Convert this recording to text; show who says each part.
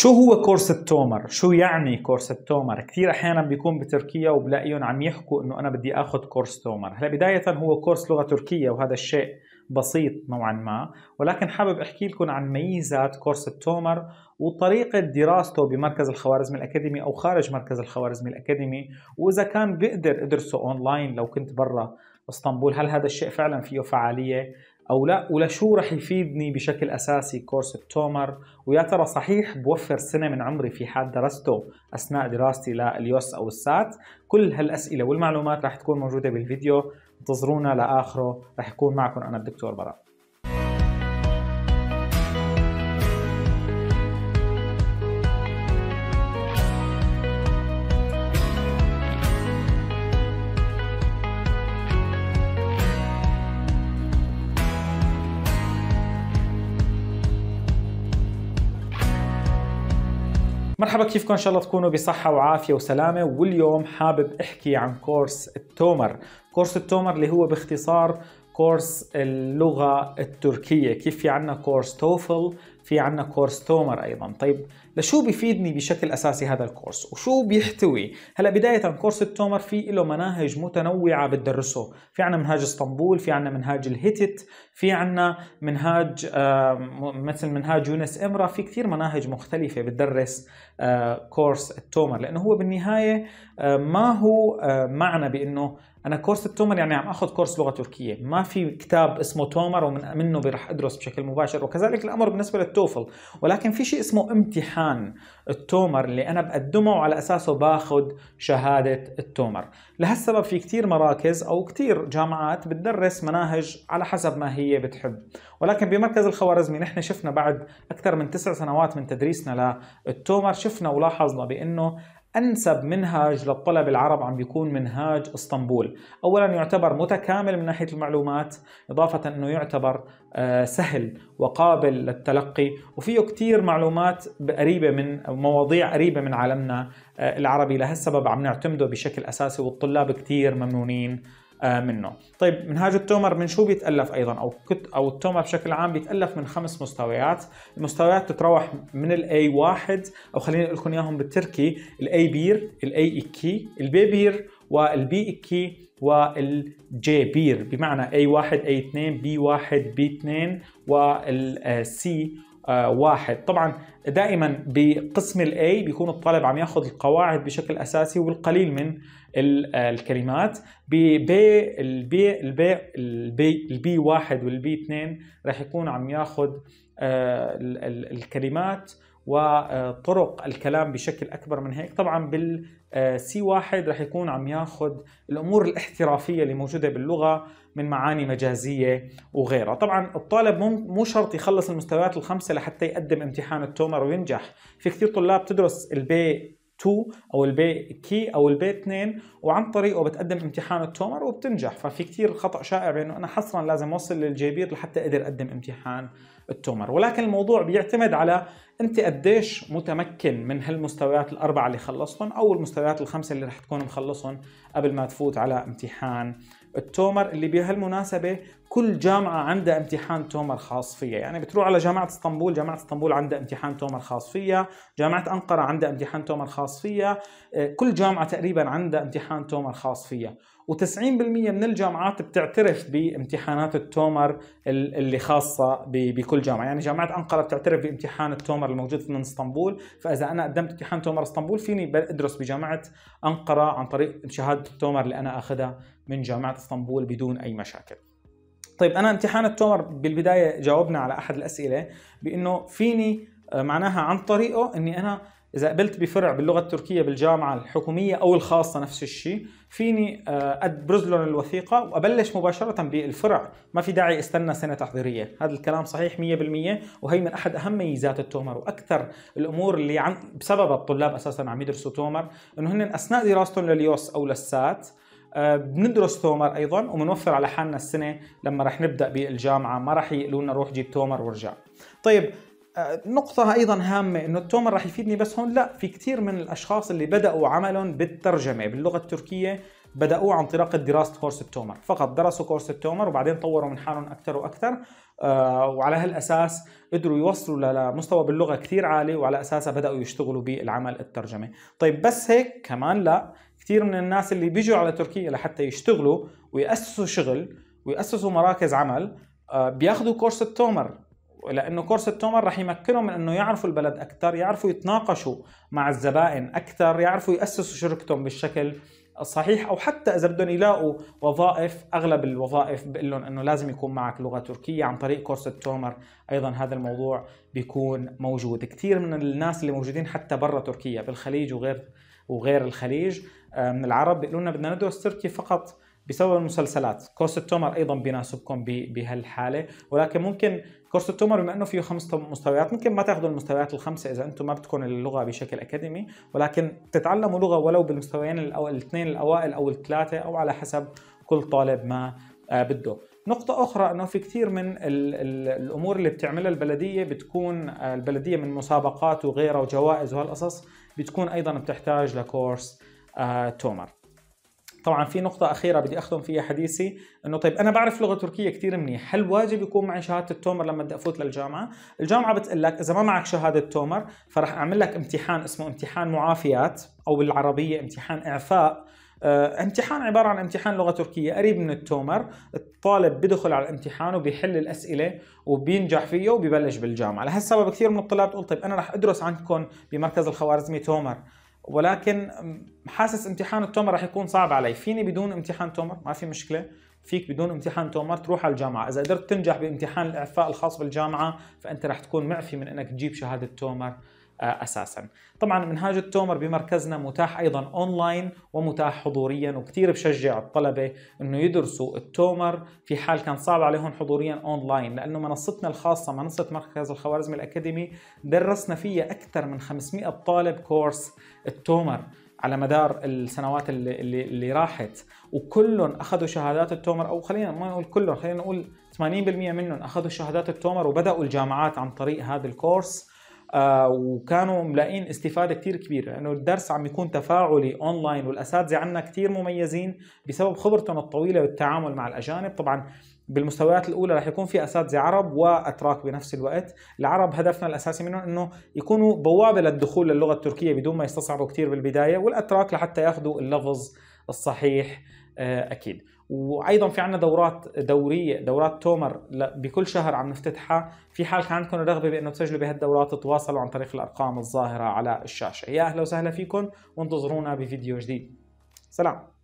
Speaker 1: شو هو التومر؟ شو يعني التومر؟ كثير احيانا بيكون بتركيا وبلاقيهم عم يحكوا انه انا بدي اخذ كورس تومر، هلا بدايه هو كورس لغه تركيه وهذا الشيء بسيط نوعا ما، ولكن حابب احكي لكم عن ميزات كورس التومر وطريقة دراسته بمركز الخوارزمي الأكاديمي أو خارج مركز الخوارزمي الأكاديمي وإذا كان بقدر أدرسه أونلاين لو كنت برا اسطنبول هل هذا الشيء فعلا فيه فعالية او لا ولشو رح يفيدني بشكل اساسي كورس التومر ويا ترى صحيح بوفر سنه من عمري في حال درسته اثناء دراستي لليوس او السات كل هالاسئله والمعلومات رح تكون موجوده بالفيديو انتظرونا لاخره رح يكون معكم انا الدكتور براء مرحبا كيفكم ان شاء الله تكونوا بصحه وعافيه وسلامه واليوم حابب احكي عن كورس التومر كورس التومر اللي هو باختصار كورس اللغه التركيه كيف في عندنا كورس توفل في عنا كورس تومر ايضا طيب لشو بيفيدني بشكل اساسي هذا الكورس وشو بيحتوي هلا بدايه كورس التومر في له مناهج متنوعه بتدرسه في عنا منهاج اسطنبول في عنا منهاج الهيتت في عنا منهاج مثل منهاج يونس امرا في كثير مناهج مختلفه بتدرس كورس آه، التومر لانه هو بالنهايه آه، ما هو آه، معنى بانه انا كورس التومر يعني عم اخذ كورس لغه تركيه ما في كتاب اسمه تومر ومن منه رح ادرس بشكل مباشر وكذلك الامر بالنسبه للتوفل ولكن في شيء اسمه امتحان التومر اللي انا بقدمه وعلى اساسه باخذ شهاده التومر لهالسبب في كثير مراكز او كثير جامعات بتدرس مناهج على حسب ما هي بتحب ولكن بمركز الخوارزمي نحن شفنا بعد اكثر من تسع سنوات من تدريسنا للتومر شفنا ولاحظنا بانه انسب منهج للطلب العرب عم بيكون منهاج اسطنبول اولا يعتبر متكامل من ناحيه المعلومات اضافه انه يعتبر آه، سهل وقابل للتلقي وفيه كتير معلومات قريبه من مواضيع قريبه من عالمنا آه، العربي لهالسبب عم نعتمده بشكل اساسي والطلاب كتير ممنونين آه، منه طيب منهاج التومر من شو بيتالف ايضا او كت او التومر بشكل عام بيتالف من خمس مستويات المستويات تتراوح من الاي واحد او خليني اقول لكم اياهم بالتركي الاي بير الاي اكي البي بير والبي اكي والجي بير بمعني اي 1 اي 2 بي 1 بي B2 والسي آه، واحد طبعا دائما بقسم الاي بيكون الطالب عم ياخذ القواعد بشكل اساسي والقليل من آه، الكلمات ببي البي البي البي البي واحد والبي اثنين راح يكون عم ياخذ آه، الكلمات وطرق الكلام بشكل اكبر من هيك طبعا بالسي آه، واحد رح يكون عم ياخذ الامور الاحترافيه اللي موجوده باللغه من معاني مجازيه وغيرها طبعا الطالب مو شرط يخلص المستويات الخمسه لحتى يقدم امتحان التومر وينجح في كثير طلاب تدرس البي 2 او البي كي او البي 2 وعن طريقه بتقدم امتحان التومر وبتنجح ففي كثير خطا شائع بانه انا حصرا لازم اوصل للجيبير لحتى اقدر اقدم امتحان التومر ولكن الموضوع بيعتمد على انت قديش متمكن من هالمستويات الاربعه اللي خلصتهم او المستويات الخمسه اللي رح تكون مخلصهم قبل ما تفوت على امتحان التومر اللي بهالمناسبه كل جامعه عندها امتحان تومر خاص فيها يعني بتروح على جامعه اسطنبول جامعه اسطنبول عندها امتحان تومر خاص فيها جامعه انقره عندها امتحان تومر خاص فيها آه، كل جامعه تقريبا عندها امتحان تومر خاص فيها و90% من الجامعات بتعترف بامتحانات التومر اللي خاصه بكل جامعه يعني جامعه انقره بتعترف بامتحان التومر الموجود من اسطنبول فاذا انا قدمت امتحان تومر اسطنبول فيني ادرس بجامعه انقره عن طريق شهاده التومر اللي انا اخذها من جامعه اسطنبول بدون اي مشاكل طيب انا امتحان التومر بالبدايه جاوبنا على احد الاسئله بانه فيني آه، معناها عن طريقه اني انا اذا قبلت بفرع باللغه التركيه بالجامعه الحكوميه او الخاصه نفس الشيء فيني ابرز آه، لهم الوثيقه وابلش مباشره بالفرع ما في داعي استنى سنه تحضيريه هذا الكلام صحيح 100% وهي من احد اهم ميزات التومر واكثر الامور اللي عن بسبب الطلاب اساسا عم يدرسوا تومر انه هن اثناء دراستهم لليوس او للسات آه، بندرس تومر ايضا وبنوفر على حالنا السنه لما رح نبدا بالجامعه ما رح يقولوا لنا روح جيب تومر وارجع طيب نقطة أيضا هامة إنه التومر رح يفيدني بس هون لا في كثير من الأشخاص اللي بدأوا عملهم بالترجمة باللغة التركية بدأوا عن طريق دراسة كورس التومر فقط درسوا كورس التومر وبعدين طوروا من حالهم أكثر وأكثر آه، وعلى هالأساس قدروا يوصلوا لمستوى باللغة كثير عالي وعلى أساسها بدأوا يشتغلوا بالعمل الترجمة طيب بس هيك كمان لا كثير من الناس اللي بيجوا على تركيا لحتى يشتغلوا ويأسسوا شغل ويأسسوا مراكز عمل آه، بياخذوا كورس التومر لانه كورس التومر رح يمكنهم من انه يعرفوا البلد اكثر يعرفوا يتناقشوا مع الزبائن اكثر يعرفوا ياسسوا شركتهم بالشكل الصحيح او حتى اذا بدهم يلاقوا وظائف اغلب الوظائف بقول لهم انه لازم يكون معك لغه تركيه عن طريق كورس التومر ايضا هذا الموضوع بيكون موجود كثير من الناس اللي موجودين حتى برا تركيا بالخليج وغير وغير الخليج آه، من العرب بيقولوا لنا بدنا ندرس تركي فقط بسبب المسلسلات كورس التومر ايضا بيناسبكم بهالحاله ولكن ممكن كورس التومر بما انه فيه خمس مستويات ممكن ما تاخذوا المستويات الخمسه اذا انتم ما بدكم اللغه بشكل اكاديمي ولكن تتعلموا لغه ولو بالمستويين الاثنين الاوائل او الثلاثه او على حسب كل طالب ما آه، بده نقطة أخرى أنه في كثير من الـ الـ الأمور اللي بتعملها البلدية بتكون آه، البلدية من مسابقات وغيرها وجوائز وهالقصص بتكون أيضا بتحتاج لكورس تومر طبعا في نقطة أخيرة بدي أختم فيها حديثي إنه طيب أنا بعرف لغة تركية كثير منيح، هل واجب يكون معي شهادة التومر لما بدي أفوت للجامعة؟ الجامعة بتقول لك إذا ما معك شهادة تومر فرح أعمل لك امتحان اسمه امتحان معافيات أو بالعربية امتحان إعفاء آه، امتحان عبارة عن امتحان لغة تركية قريب من التومر الطالب بدخل على الامتحان وبيحل الأسئلة وبينجح فيه وبيبلش بالجامعة لهالسبب كثير من الطلاب تقول طيب أنا رح أدرس عندكم بمركز الخوارزمي تومر ولكن حاسس امتحان التومر رح يكون صعب علي فيني بدون امتحان تومر ما في مشكله فيك بدون امتحان تومر تروح على الجامعه اذا قدرت تنجح بامتحان الاعفاء الخاص بالجامعه فانت رح تكون معفي من انك تجيب شهاده تومر آه، اساسا طبعا منهاج التومر بمركزنا متاح ايضا اونلاين ومتاح حضوريا وكثير بشجع الطلبه انه يدرسوا التومر في حال كان صعب عليهم حضوريا اونلاين لانه منصتنا الخاصه منصه مركز الخوارزمي الاكاديمي درسنا فيها اكثر من 500 طالب كورس التومر على مدار السنوات اللي, اللي, اللي راحت وكلهم اخذوا شهادات التومر او خلينا ما نقول كلهم خلينا نقول 80% منهم اخذوا شهادات التومر وبداوا الجامعات عن طريق هذا الكورس آه، وكانوا ملاقين استفاده كثير كبيره لانه الدرس عم يكون تفاعلي اونلاين والاساتذه عندنا كثير مميزين بسبب خبرتهم الطويله بالتعامل مع الاجانب طبعا بالمستويات الاولى رح يكون في اساتذه عرب واتراك بنفس الوقت، العرب هدفنا الاساسي منهم انه يكونوا بوابه للدخول للغه التركيه بدون ما يستصعبوا كثير بالبدايه، والاتراك لحتى ياخذوا اللفظ الصحيح آه، اكيد وايضا في عنا دورات دوريه دورات تومر بكل شهر عم نفتتحها في حال كان عندكم رغبه بانه تسجلوا بهالدورات تواصلوا عن طريق الارقام الظاهره على الشاشه يا اهلا وسهلا فيكم وانتظرونا بفيديو جديد سلام